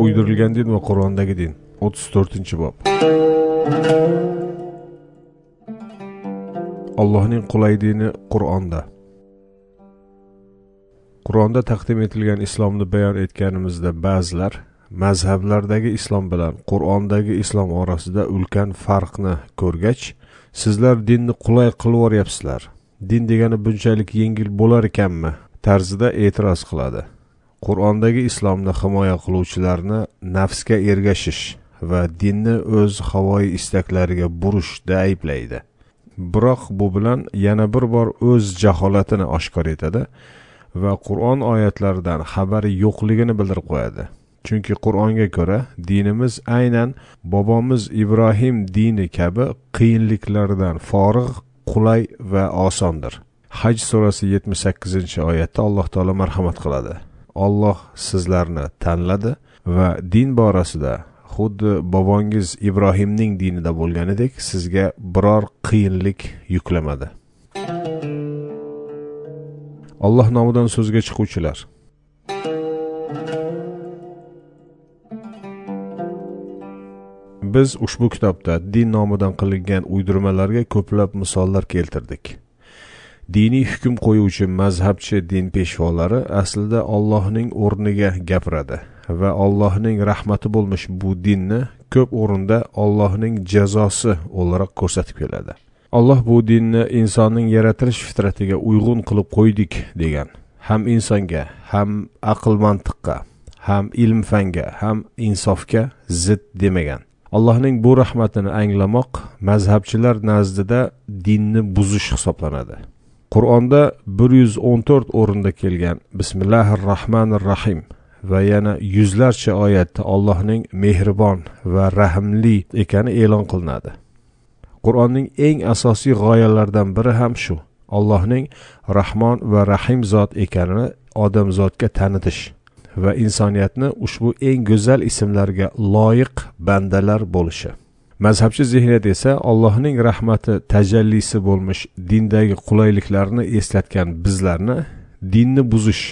uydirilgan din va qur'ondagi din o'ttiz to'rtinchi bob allohning qulay dini qur'onda qur'onda taqdim etilgan islomni bayon etganimizda ba'zilar mazhablardagi islom bilan qur'ondagi islom orasida ulkan farqni ko'rgach sizlar dinni qulay qilib yuboryapsizlar din degani bunchalik yengil bo'lar ekanmi tarzida e'tiroz qiladi qur'ondagi islomni himoya qiluvchilarni nafsga ergashish va dinni o'z havoyi istaklariga burishda ayblaydi biroq bu bilan yana bir bor o'z jaholatini oshkor etadi va qur'on oyatlaridan xabari yo'qligini bildirib qo'yadi chunki qur'onga ko'ra dinimiz aynan bobomiz ibrohim dini kabi qiyinliklardan forig' qulay va osondir haj surasi yetmish sakkizinchi oyatda alloh taolo marhamat qiladi olloh sizlarni tanladi va din borasida xuddi bobongiz Ibrohimning dinida bo'lganidek sizga biror qiyinlik yuklamadi. Alloh nomidan so'zga chiquvchilar biz ushbu kitobda din nomidan qilingan uydirmalarga ko'plab misollar keltirdik diniy hukm qo'yuvchi mazhabchi din peshvolari aslida ollohning o'rniga gapiradi va allohning rahmati bo'lmish bu dinni ko'p o'rinda ollohning jazosi o'laroq ko'rsatib keladi alloh bu dinni insonning yaratilish fitratiga uyg'un qilib qo'ydik degan ham insonga ham aql mantiqqa ham ilm fanga ham insofga zid demagan allohning bu rahmatini anglamoq mazhabchilar nazdida dinni buzish hisoblanadi qur'onda bir yuz o'n to'rt o'rinda kelgan bismillahi rohmanir rohim va yana yuzlarcha oyatda allohning mehribon va rahmli ekani e'lon qilinadi qur'onning eng asosiy g'oyalaridan biri ham shu allohning rahmon va rahim zot ekanini odamzodga tanitish va insoniyatni ushbu eng go'zal ismlarga loyiq bandalar bo'lishi mazhabchi zehniyat esa allohning rahmati tajallisi bo'lmish dindagi qulayliklarni eslatgan bizlarni dinni buzish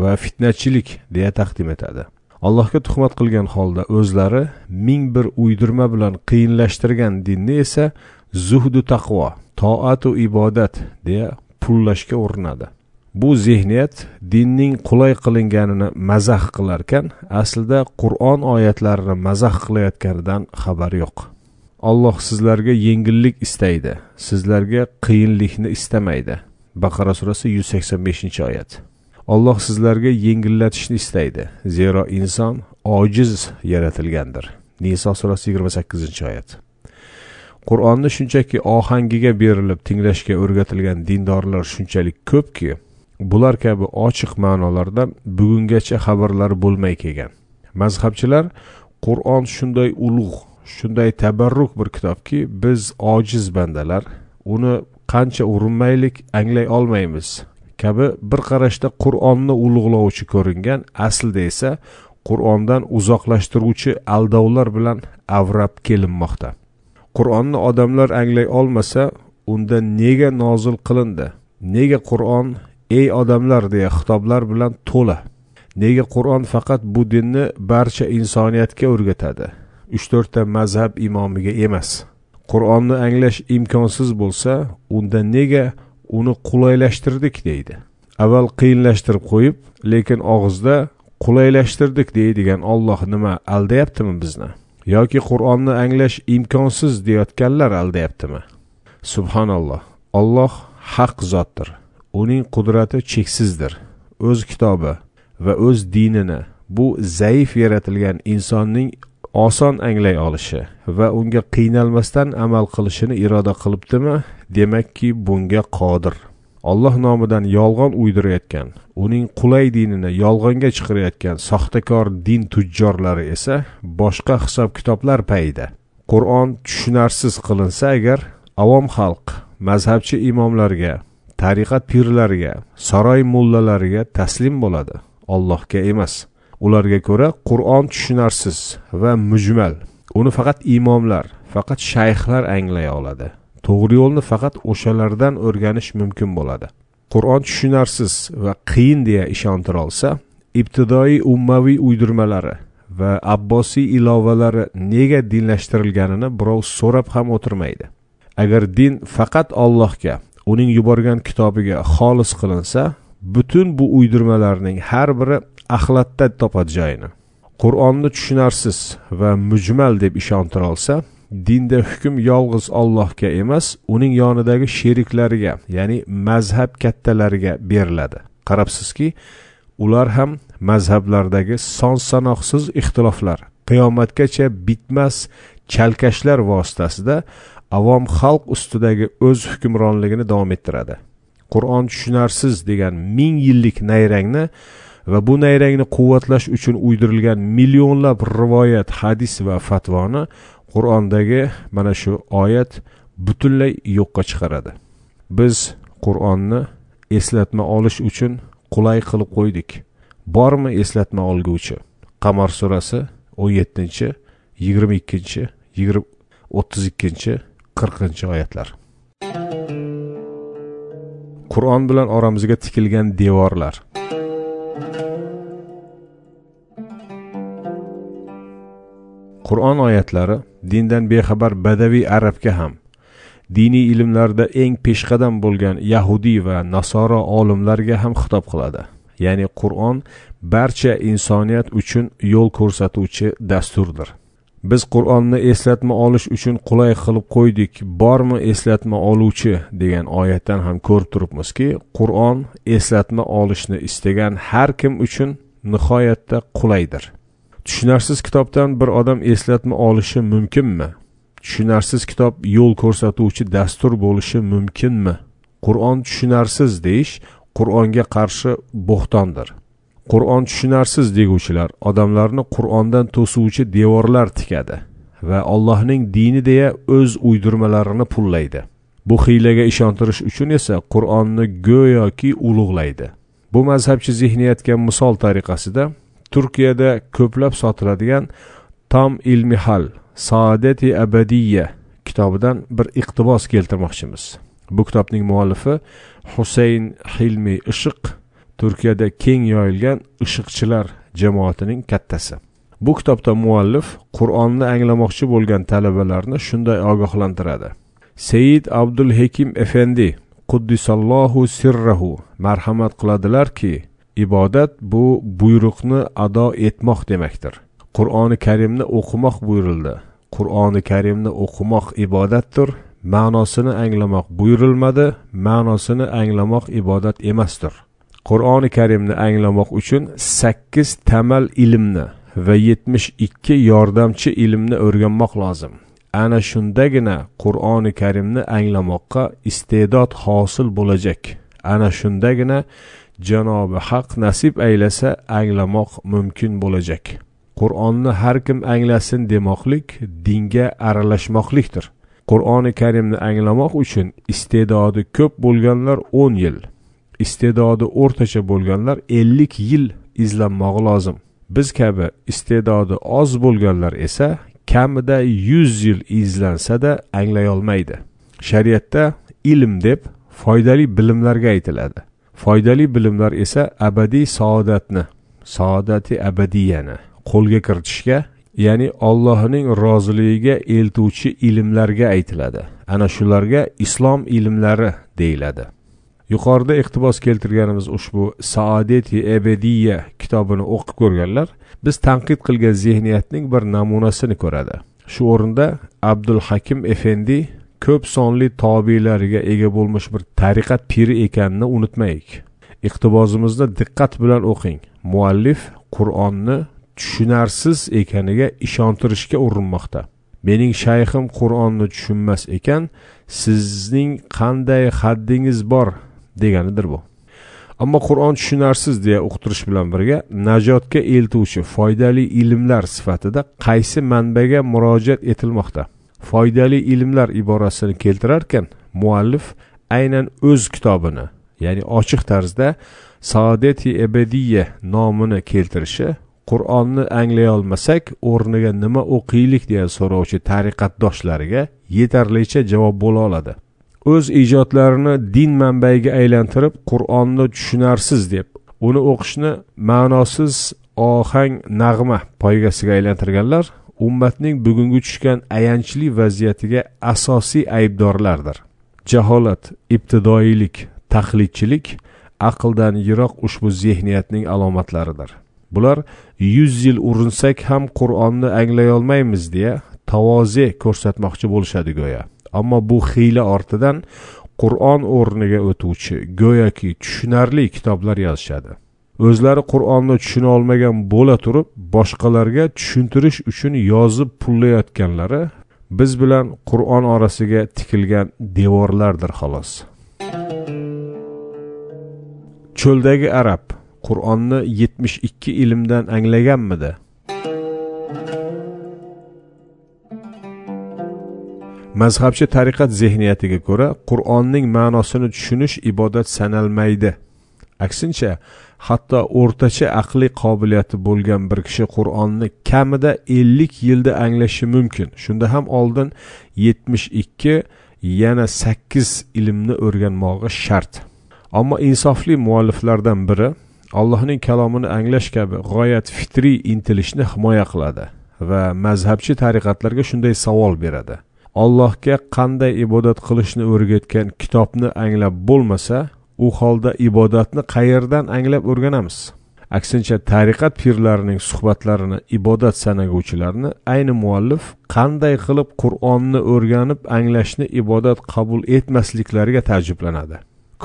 va fitnachilik deya taqdim etadi allohga tuhmat qilgan holda o'zlari ming bir uydirma bilan qiyinlashtirgan dinni esa zuhdu taqvo toatu ibodat deya pullashga urinadi bu zehniyat dinning qulay qilinganini mazax qilarkan aslida qur'on oyatlarini mazax qilayotganidan xabari yo'q olloh sizlarga yengillik istaydi sizlarga qiyinlikni istamaydi baqara surasi yuz sakson beshinchi oyat olloh sizlarga yengillatishni istaydi zero inson ojiz yaratilgandir niso surasi yigirma sakkizinchi oyat qur'onni shunchaki ohangiga berilib tinglashga o'rgatilgan dindorlar shunchalik ko'pki bular kabi ochiq ma'nolardan bugungacha xabarlari bo'lmay kelgan mazhabchilar qur'on shunday ulug' shunday tabarruk bir kitobki biz ojiz bandalar uni qancha urinmaylik anglay olmaymiz kabi bir qarashda qur'onni ulug'lovchi ko'ringan aslida esa qur'ondan uzoqlashtiruvchi aldovlar bilan avrab kelinmoqda qur'onni odamlar anglay olmasa unda nega nozil qilindi nega qur'on ey odamlar deya xitoblar bilan to'la nega qur'on faqat bu dinni barcha insoniyatga o'rgatadi uch to'rtta mazhab imomiga emas qur'onni anglash imkonsiz bo'lsa unda nega uni qulaylashtirdik deydi avval qiyinlashtirib qo'yib lekin og'izda qulaylashtirdik deydigan olloh nima aldayaptimi bizni yoki qur'onni anglash imkonsiz deyotganlar aldayaptimi subhanalloh olloh haq zotdir uning qudrati cheksizdir o'z kitobi va o'z dinini bu zaif yaratilgan insonning oson anglay olishi va unga qiynalmasdan amal qilishini iroda qilibdimi demakki bunga qodir alloh nomidan yolg'on uydirayotgan uning qulay dinini yolg'onga chiqarayotgan soxtakor din tujjorlari esa boshqa hisob kitoblar payida qur'on tushunarsiz qilinsa agar avom xalq mazhabchi imomlarga tariqat pirlariga saroy mullalariga taslim bo'ladi allohga emas ularga ko'ra qur'on tushunarsiz va mujmal uni faqat imomlar faqat shayxlar anglay oladi to'g'ri yo'lni faqat o'shalardan o'rganish mumkin bo'ladi qur'on tushunarsiz va qiyin deya ishontira olsa ibtidoiy ummaviy uydirmalari va abbosiy ilovalari nega dinlashtirilganini birov so'rab ham o'tirmaydi agar din faqat allohga uning yuborgan kitobiga xolis qilinsa butun bu uydirmalarning har biri axlatda topadi joyini qur'onni tushunarsiz va mujmal deb ishontira olsa dinda hukm yolg'iz ollohga emas uning yonidagi sheriklariga ya'ni mazhab kattalariga beriladi qarabsizki ular ham mazhablardagi son sanoqsiz ixtiloflar qiyomatgacha bitmas chalkashlar vositasida avom xalq ustidagi o'z hukmronligini davom ettiradi qur'on tushunarsiz degan ming yillik nayrangni va bu nayrangni quvvatlash uchun uydirilgan millionlab rivoyat hadis va fatvoni qur'ondagi mana shu oyat butunlay yo'qqa chiqaradi biz qur'onni eslatma olish uchun qulay qilib qo'ydik bormi eslatma olguvchi qamar surasi o'n yettinchi yigirma ikkinchi yigirma o'ttiz ikkinchi qirqinchi oyatlar qur'on bilan oramizga tikilgan devorlar qur'on oyatlari dindan bexabar badaviy arabga ham diniy ilmlarda eng peshqadam bo'lgan yahudiy va nasoro olimlarga ham xitob qiladi ya'ni qur'on barcha insoniyat uchun yo'l ko'rsatuvchi dasturdir biz qur'onni eslatma olish uchun qulay qilib qo'ydik bormi eslatma oluvchi degan oyatdan ham ko'rib turibmizki qur'on eslatma olishni istagan har kim uchun nihoyatda qulaydir tushunarsiz kitobdan bir odam eslatma olishi mumkinmi tushunarsiz kitob yo'l ko'rsatuvchi dastur bo'lishi mumkinmi qur'on tushunarsiz deyish qur'onga qarshi bo'xtondir qur'on tushunarsiz deguvchilar odamlarni qur'ondan to'suvchi devorlar tikadi va allohning dini deya o'z uydirmalarini pullaydi bu hiylaga ishontirish uchun esa qur'onni go'yoki ulug'laydi bu mazhabchi zihniyatga misol tariqasida turkiyada ko'plab sotiladigan tam ilmihal saodati abadiya kitobidan bir iqtibos keltirmoqchimiz bu kitobning muallifi husayn hilmi ishiq turkiyada keng yoyilgan ishiqchilar jamoatining kattasi bu kitobda muallif qur'onni anglamoqchi bo'lgan talabalarni shunday ogohlantiradi said abdul hekim efendi quddisallohu sirrahu marhamat qiladilarki ibodat bu buyruqni ado etmoq demakdir qur'oni karimni o'qimoq buyurildi qur'oni karimni o'qimoq ibodatdir ma'nosini anglamoq buyurilmadi ma'nosini anglamoq ibodat emasdir qur'oni karimni anglamoq uchun sakkiz tamal ilmni va yetmish ikki yordamchi ilmni o'rganmoq lozim ana shundagina qur'oni karimni anglamoqqa iste'dod hosil bo'lajak ana shundagina janobi haq nasib aylasa anglamoq mumkin bo'lajak qur'onni har kim anglasin demoqlik dinga aralashmoqlikdir qur'oni karimni anglamoq uchun iste'dodi ko'p bo'lganlar o'n yil iste'dodi o'rtacha bo'lganlar 50 yil izlanmog'i lozim biz kabi iste'dodi oz bo'lganlar esa kamida 100 yil izlansada olmaydi shariatda ilm deb foydali bilimlarga aytiladi foydali bilimlar esa abadiy saodatni saodati abadiyani qo'lga kiritishga ya'ni ollohning roziligiga eltuvchi ilmlarga aytiladi ana shularga islom ilmlari deyiladi yuqorida iqtibos keltirganimiz ushbu saodati ebediya kitobini o'qib ko'rganlar biz tanqid qilgan zehniyatning bir namunasini ko'radi shu o'rinda abdul hakim efendi ko'p sonli tobiylariga ega bo'lmish bir tariqat piri ekanini unutmaylik iqtibosimizni diqqat bilan o'qing muallif qur'onni tushunarsiz ekaniga ishontirishga urinmoqda mening shayxim qur'onni tushunmas ekan sizning qanday haddingiz bor deganidir bu ammo qur'on tushunarsiz deya uqtirish bilan birga najotga eltuvchi foydali ilmlar sifatida qaysi manbaga murojaat etilmoqda foydali ilmlar iborasini keltirarkan muallif aynan o'z kitobini ya'ni ochiq tarzda saodati ebadiya nomini keltirishi qur'onni anglay olmasak o'rniga nima o'qiylik deya so'rovchi tariqatdoshlariga yetarlicha javob bo'la oladi o'z ijodlarini din manbayiga aylantirib qur'onni tushunarsiz deb uni o'qishni ma'nosiz ohang nag'ma poygasiga aylantirganlar ummatning bugungi tushgan ayanchli vaziyatiga asosiy aybdorlardir jaholat ibtidoiylik taqlidchilik aqldan yiroq ushbu zehniyatning alomatlaridir bular yuz yil urinsak ham qur'onni anglay olmaymiz deya tavoze ko'rsatmoqchi bo'lishadi go'yo ammo bu xiyla ortidan qur'on o'rniga o'tuvchi go'yoki tushunarli kitoblar yozishadi o'zlari qur'onni tushuna olmagan bo'la turib boshqalarga tushuntirish uchun yozib pullayotganlari biz bilan qur'on orasiga tikilgan devorlardir xolos cho'ldagi arab qur'onni yetmish ikki ilmdan anglaganmidi mazhabchi tariqat zehniyatiga ko'ra qur'onning ma'nosini tushunish ibodat sanalmaydi aksincha hatto o'rtacha aqliy qobiliyati bo'lgan bir kishi qur'onni kamida ellik yilda anglashi mumkin shunda ham oldin yetmish ikki yana sakkiz ilmni o'rganmog'i shart ammo insofli mualliflardan biri allohning kalomini anglash kabi g'oyat fitriy intilishni himoya qiladi va mazhabchi tariqatlarga shunday savol beradi allohga qanday ibodat qilishni o'rgatgan kitobni anglab bo'lmasa u holda ibodatni qayerdan anglab o'rganamiz aksincha tariqat pirlarining suhbatlarini ibodat sanaguvchilarni ayni muallif qanday qilib qur'onni o'rganib anglashni ibodat qabul etmasliklariga taajjublanadi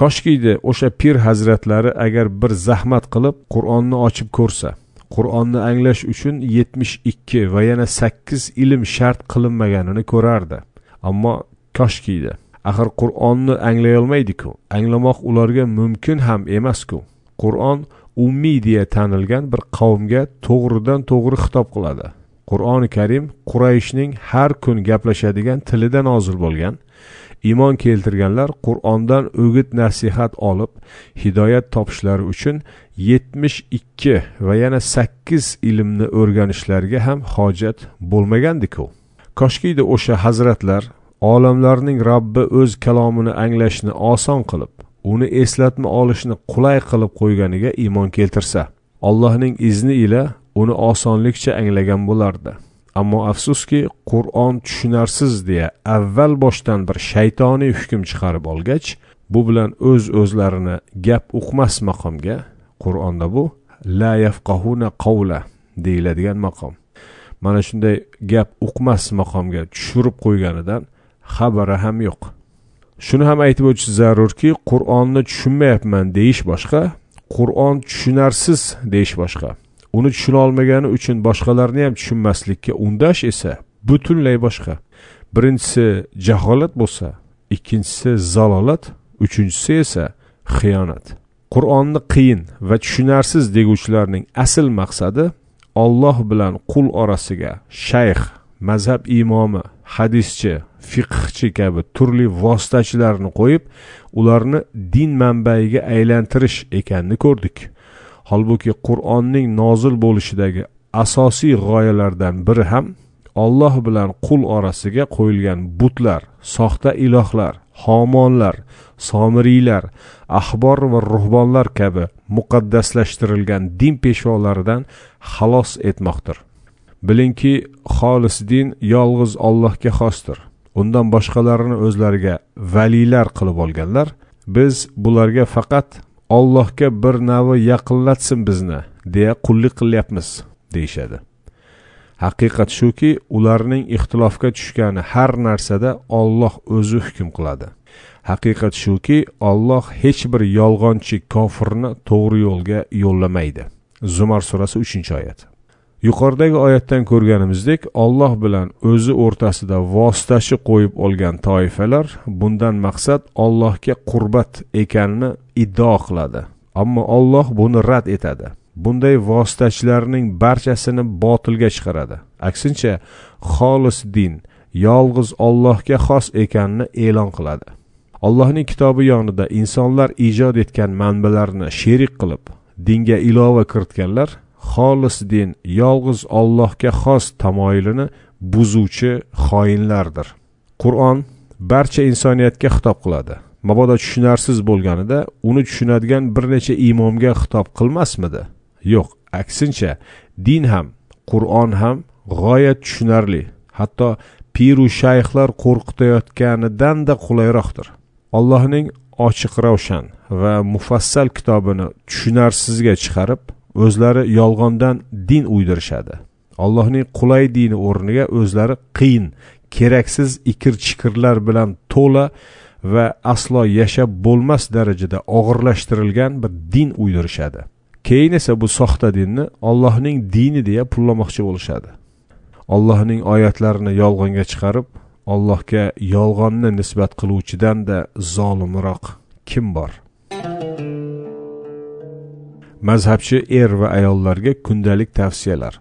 koshkiydi o'sha pir hazratlari agar bir zahmat qilib qur'onni ochib ko'rsa qur'onni anglash uchun yetmish ikki va yana sakkiz ilm shart qilinmaganini ko'rardi ammo koshkiydi axir qur'onni anglayolmaydiku anglamoq ularga mumkin ham emasku qur'on ummiy deya tanilgan bir qavmga to'g'ridan to'g'ri xitob qiladi qur'oni karim qurayishning har kun gaplashadigan tilida nozil bo'lgan iymon keltirganlar qur'ondan o'g'it nasihat olib hidoyat topishlari uchun yetmish ikki va yana sakkiz ilmni o'rganishlariga ham hojat bo'lmagandiku koshkiydi o'sha hazratlar olamlarning robbi o'z kalomini anglashni oson qilib uni eslatma olishni qulay qilib qo'yganiga iymon keltirsa allohning izni ila uni osonlikcha anglagan bo'lardi ammo afsuski qur'on tushunarsiz deya avval boshdan bir shaytoniy hukm chiqarib olgach bu bilan o'z öz o'zlarini gap uqmas maqomga qur'onda bu la yafqahuna qavla deyiladigan maqom mana shunday gap uqmas maqomga tushirib qo'yganidan xabari ham yo'q shuni ham aytib o'tish zarurki qur'onni tushunmayapman deyish boshqa qur'on tushunarsiz deyish boshqa uni tushuna olmagani uchun boshqalarni ham tushunmaslikka undash esa butunlay boshqa birinchisi jaholat bo'lsa ikkinchisi zalolat uchinchisi esa xiyonat qur'onni qiyin va tushunarsiz deguvchilarning asl maqsadi olloh bilan qul orasiga shayx mazhab imomi hadischi fiqhchi kabi turli vositachilarni qo'yib ularni din manbaiga aylantirish ekanini ko'rdik holbuki qur'onning nozil bo'lishidagi asosiy g'oyalardan biri ham olloh bilan qul orasiga qo'yilgan butlar soxta ilohlar homonlar somiriylar ahbor va ruhbonlar kabi muqaddaslashtirilgan din peshvolaridan xalos etmoqdir bilingki xolis din yolg'iz ollohga xosdir undan boshqalarini o'zlariga valiylar qilib olganlar biz bularga faqat allohga bir navi yaqinlatsin bizni deya qullik qilyapmiz deyishadi haqiqat shuki ularning ixtilofga tushgani har narsada olloh o'zi hukm qiladi haqiqat shuki olloh hech bir yolg'onchi kofirni to'g'ri yo'lga yo'llamaydi zumar surasi uchinchi oyat yuqoridagi oyatdan ko'rganimizdek olloh bilan o'zi o'rtasida vositachi qo'yib olgan toifalar bundan maqsad ollohga qurbat ekanini iddao qiladi ammo olloh buni rad etadi bunday vositachilarning barchasini botilga chiqaradi aksincha xolis din yolg'iz ollohga xos ekanini e'lon qiladi allohning kitobi yonida insonlar ijod etgan manbalarni sherik qilib dinga ilova kiritganlar xolis din yolg'iz Allohga xos tamoyilini buzuvchi xoinlardir qur'on barcha insoniyatga xitob qiladi mabodo tushunarsiz bo'lganida uni tushunadigan bir necha imomga xitob qilmasmidi yo'q aksincha din ham qur'on ham g'oyat tushunarli hatto piru shayxlar qo'rqitayotganidan da qulayroqdir allohning ochiq ravshan va mufassal kitobini tushunarsizga chiqarib o'zlari yolg'ondan din uydirishadi allohning qulay dini o'rniga o'zlari qiyin keraksiz ikir chikirlar bilan to'la va aslo yashab bo'lmas darajada og'irlashtirilgan bir din uydirishadi keyin esa bu soxta dinni ollohning dini deya pullamoqchi bo'lishadi allohning oyatlarini yolg'onga chiqarib allohga yolg'onni nisbat qiluvchidan da zolimroq kim bor mazhabchi er va ayollarga kundalik tavsiyalar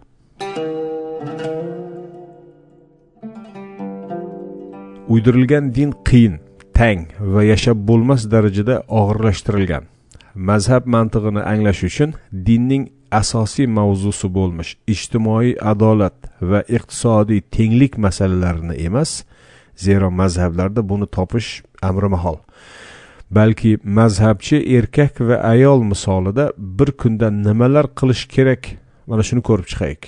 uydirilgan din qiyin tang va yashab bo'lmas darajada og'irlashtirilgan mazhab mantig'ini anglash uchun dinning asosiy mavzusi bo'lmish ijtimoiy adolat va iqtisodiy tenglik masalalarini emas zero mazhablarda buni topish amri mahol balki mazhabchi erkak va ayol misolida bir kunda nimalar qilish kerak mana shuni ko'rib chiqaylik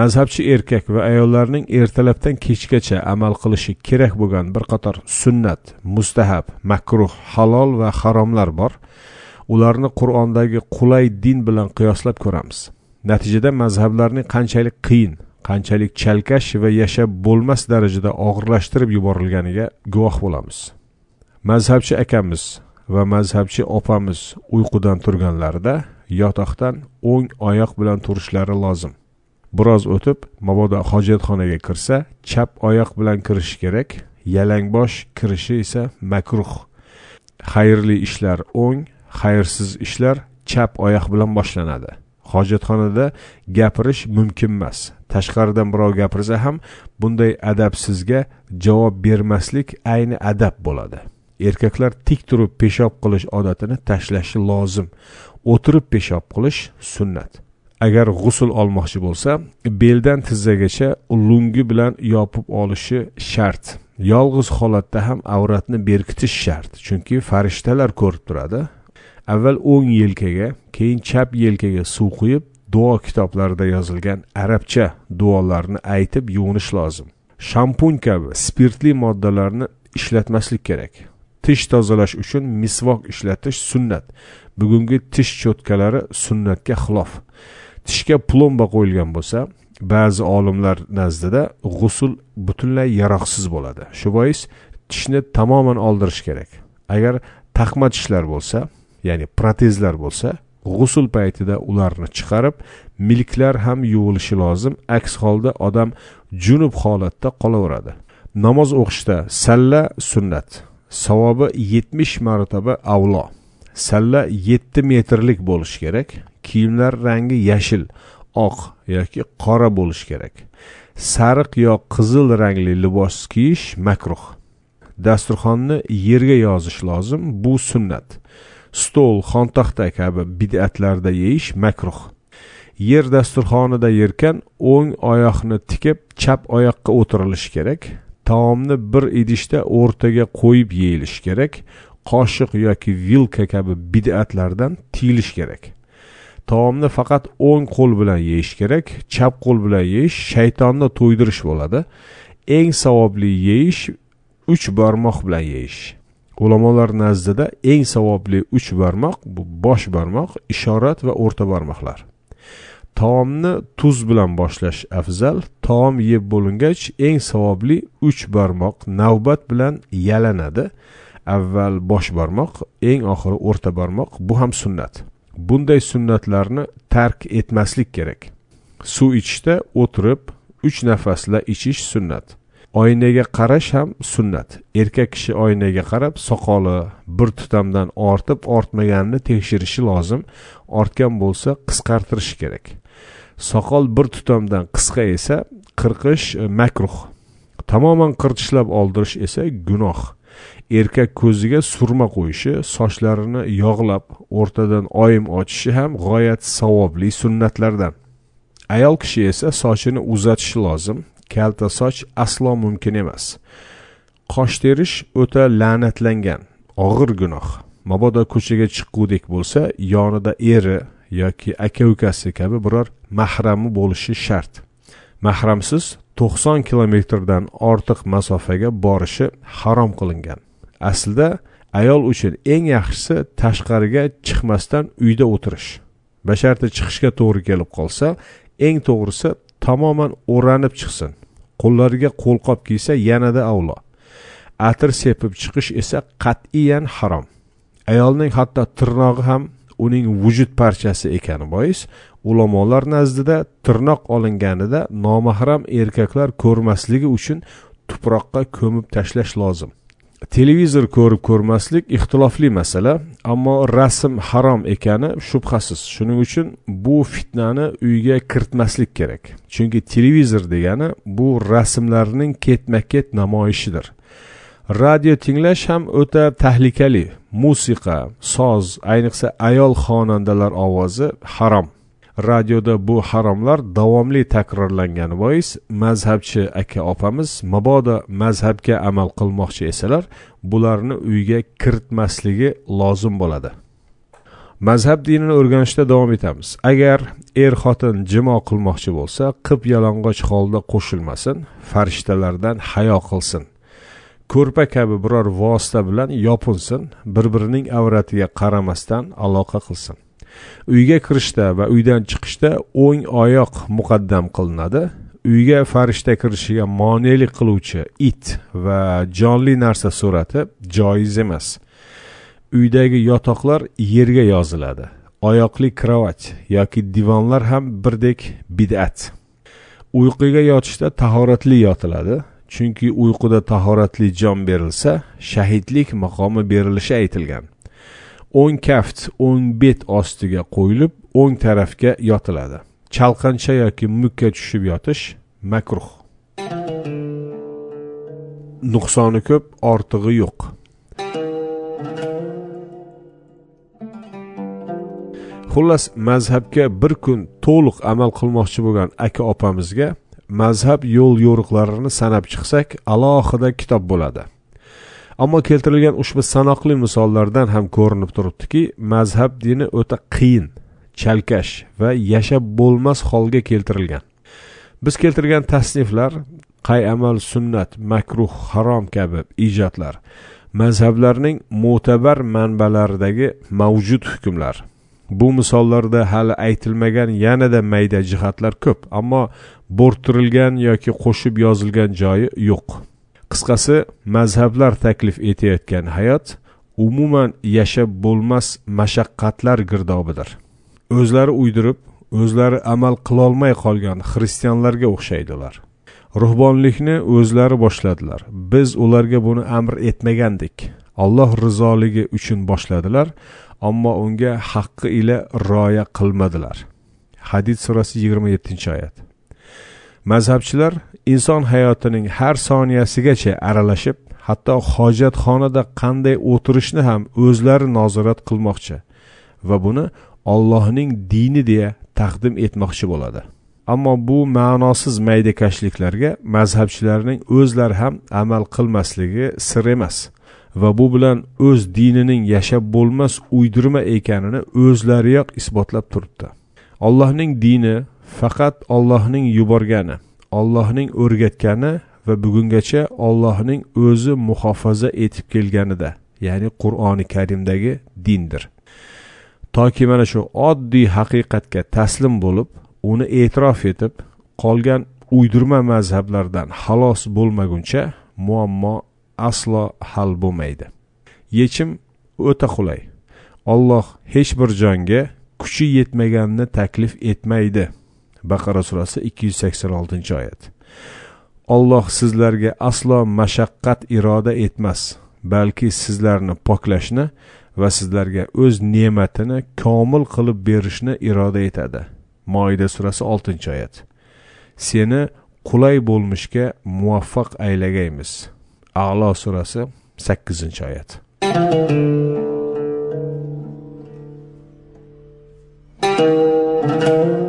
mazhabchi erkak va ayollarning ertalabdan kechgacha amal qilishi kerak bo'lgan bir qator sunnat mustahab makruh halol va haromlar bor ularni qur'ondagi qulay din bilan qiyoslab ko'ramiz natijada mazhablarning qanchalik qiyin qanchalik chalkash va yashab bo'lmas darajada og'irlashtirib yuborilganiga guvoh bo'lamiz mazhabchi akamiz va mazhabchi opamiz uyqudan turganlarida yotoqdan o'ng oyoq bilan turishlari lozim biroz o'tib mabodo hojatxonaga kirsa chap oyoq bilan kirishi kerak yalangbosh kirishi esa makruh xayrli ishlar o'ng xayrsiz ishlar chap oyoq bilan boshlanadi hojatxonada gapirish mumkin emas tashqaridan birov gapirsa ham bunday adabsizga javob bermaslik ayni adab bo'ladi erkaklar tik turib peshob qilish odatini tashlashi lozim o'tirib peshob qilish sunnat agar g'usul olmoqchi bo'lsa beldan tizzagacha lungi bilan yopib olishi shart yolg'iz holatda ham avratni berkitish shart chunki farishtalar ko'rib turadi avval o'ng yelkaga keyin chap yelkaga suv quyib duo kitoblarida yozilgan arabcha duolarni aytib yuvinish lozim shampun kabi spirtli moddalarni ishlatmaslik kerak tish tozalash uchun misvok ishlatish sunnat bugungi tish cho'tkalari sunnatga xilof tishga plomba qo'yilgan bo'lsa ba'zi olimlar nazdida g'usul butunlay yaroqsiz bo'ladi shu bois tishni tamoman oldirish kerak agar taqma tishlar bo'lsa ya'ni protezlar bo'lsa g'usul paytida ularni chiqarib milklar ham yuvilishi lozim aks holda odam junub holatda qolaveradi namoz o'qishda salla sunnat savobi yetmish marotaba avlo salla yetti metrlik bo'lishi kerak kiyimlar rangi yashil oq yoki qora bo'lishi kerak sariq yo qizil rangli libos kiyish makruh dasturxonni yerga yozish lozim bu sunnat stol xontaxta kabi bid'atlarda yeyish makruh yer dasturxonida yerkan o'ng oyoqni tikib chap oyoqqa o'tirilishi kerak taomni bir idishda o'rtaga qo'yib yeyilishi kerak qoshiq yoki vilka kabi bid'atlardan tiyilish kerak taomni faqat o'ng qo'l bilan yeyish kerak chap qo'l bilan yeyish shaytonni to'ydirish bo'ladi eng savobli yeyish uch barmoq bilan yeyish ulamolar nazdida eng savobli uch barmoq bu bosh barmoq ishorat va o'rta barmoqlar taomni tuz bilan boshlash afzal taom yeb bo'lingach eng savobli uch barmoq navbat bilan yalanadi avval bosh barmoq eng oxiri o'rta barmoq bu ham sunnat bunday sunnatlarni tark etmaslik kerak suv ichishda o'tirib uch nafasla ichish sunnat oynaga qarash ham sunnat erkak kishi oynaga qarab soqoli bir tutamdan ortib ortmaganini tekshirishi lozim ortgan bo'lsa qisqartirishi kerak soqol bir tutamdan qisqa esa qirqish e, makruh tamoman qirtishlab oldirish esa gunoh erkak ko'ziga surma qo'yishi sochlarini yog'lab o'rtadan oyim ochishi ham g'oyat savobli sunnatlardan ayol kishi esa sochini uzatishi lozim kalta soch aslo mumkin emas qosh terish o'ta la'natlangan og'ir gunoh mabodo ko'chaga chiqqudek bo'lsa yonida eri yoki aka ukasi kabi biror mahrami bo'lishi shart mahramsiz to'qson kilometrdan ortiq masofaga borishi harom qilingan aslida ayol uchun eng yaxshisi tashqariga chiqmasdan uyda o'tirish basharta chiqishga to'g'ri kelib qolsa eng to'g'risi tamoman o'ranib chiqsin qo'llariga qo'lqop kiysa yanada avlo atir sepib chiqish esa qat'iyan harom ayolning hatto tirnog'i ham uning vujud parchasi ekani bois ulamolar nazdida tirnoq olinganida nomahram erkaklar ko'rmasligi uchun tuproqqa ko'mib tashlash lozim televizor ko'rib ko'rmaslik ixtilofli masala ammo rasm harom ekani shubhasiz shuning uchun bu fitnani uyga kiritmaslik kerak chunki televizor degani bu rasmlarning ketma ket namoyishidir radio tinglash ham o'ta tahlikali musiqa soz ayniqsa ayol xonandalar ovozi harom radioda bu haromlar davomli takrorlangani bois mazhabchi aka opamiz mabodo mazhabga amal qilmoqchi esalar bularni uyga kiritmasligi lozim bo'ladi mazhab dinini o'rganishda davom etamiz agar er xotin jimo qilmoqchi bo'lsa qip yalang'och holda qo'shilmasin farishtalardan hayo qilsin ko'rpa kabi biror vosita bilan yopinsin bir birining avratiga qaramasdan aloqa qilsin uyga kirishda va uydan chiqishda o'ng oyoq muqaddam qilinadi uyga farishta kirishiga monelik qiluvchi it va jonli narsa surati joiz emas uydagi yotoqlar yerga yoziladi oyoqli krovat yoki divonlar ham birdek bid'at uyquga yotishda tahoratli yotiladi chunki uyquda tahoratli jon berilsa shahidlik maqomi berilishi aytilgan o'ng kaft o'ng bet ostiga qo'yilib o'ng tarafga yotiladi chalqancha yoki mukka tushib yotish makruh nuqsoni ko'p ortig'i yo'q xullas mazhabga bir kun to'liq amal qilmoqchi bo'lgan aka opamizga mazhab yo'l yo'riqlarini sanab chiqsak alohida kitob bo'ladi ammo keltirilgan ushbu sanoqli misollardan ham ko'rinib turibdiki mazhab dini o'ta qiyin chalkash va yashab bo'lmas holga keltirilgan biz keltirgan tasniflar qay amal sunnat makruh harom kabi ijodlar mazhablarning mo'tabar manbalaridagi mavjud hukmlar bu misollarda hali aytilmagan yanada mayda jihatlar ko'p ammo bo'rttirilgan yoki qo'shib yozilgan joyi yo'q qisqasi mazhablar taklif etayotgan hayot umuman yashab bo'lmas mashaqqatlar girdobidir o'zlari uydirib o'zlari amal qilolmay qolgan xristianlarga o'xshaydilar ruhbonlikni o'zlari boshladilar biz ularga buni amr etmagandik alloh rizoligi uchun boshladilar ammo unga haqqi ila rioya qilmadilar hadid surasi yigirma yettinchi oyat mazhabchilar inson hayotining har soniyasigacha aralashib hatto hojatxonada qanday o'tirishni ham o'zlari nazorat qilmoqchi va buni ollohning dini deya taqdim etmoqchi bo'ladi ammo bu ma'nosiz maydakashliklarga mazhabchilarning o'zlari ham amal qilmasligi sir emas va bu bilan o'z dinining yashab bo'lmas uydirma ekanini o'zlariyoq isbotlab turibdi allohning dini faqat ollohning yuborgani Allohning o'rgatgani va bugungacha Allohning o'zi muhofaza etib kelganida, ya'ni Qur'oni Karimdagi dindir. Toki mana shu oddiy haqiqatga taslim bo'lib, uni e'tirof etib, qolgan uydirma mazhablardan xalos bo'lmaguncha muammo aslo hal bo'lmaydi. Yechim o'ta qulay. Alloh hech bir jonga kuchi yetmaganni taklif etmaydi. baqara surasi ikki yuz sakson oltinchi oyat olloh sizlarga aslo mashaqqat iroda etmas balki sizlarni poklashni va sizlarga o'z ne'matini komil qilib berishni iroda etadi moida surasi oltinchi oyat seni qulay bo'lmishga muvaffaq aylagaymiz a'lo surasi sakkizinchi oyat thank you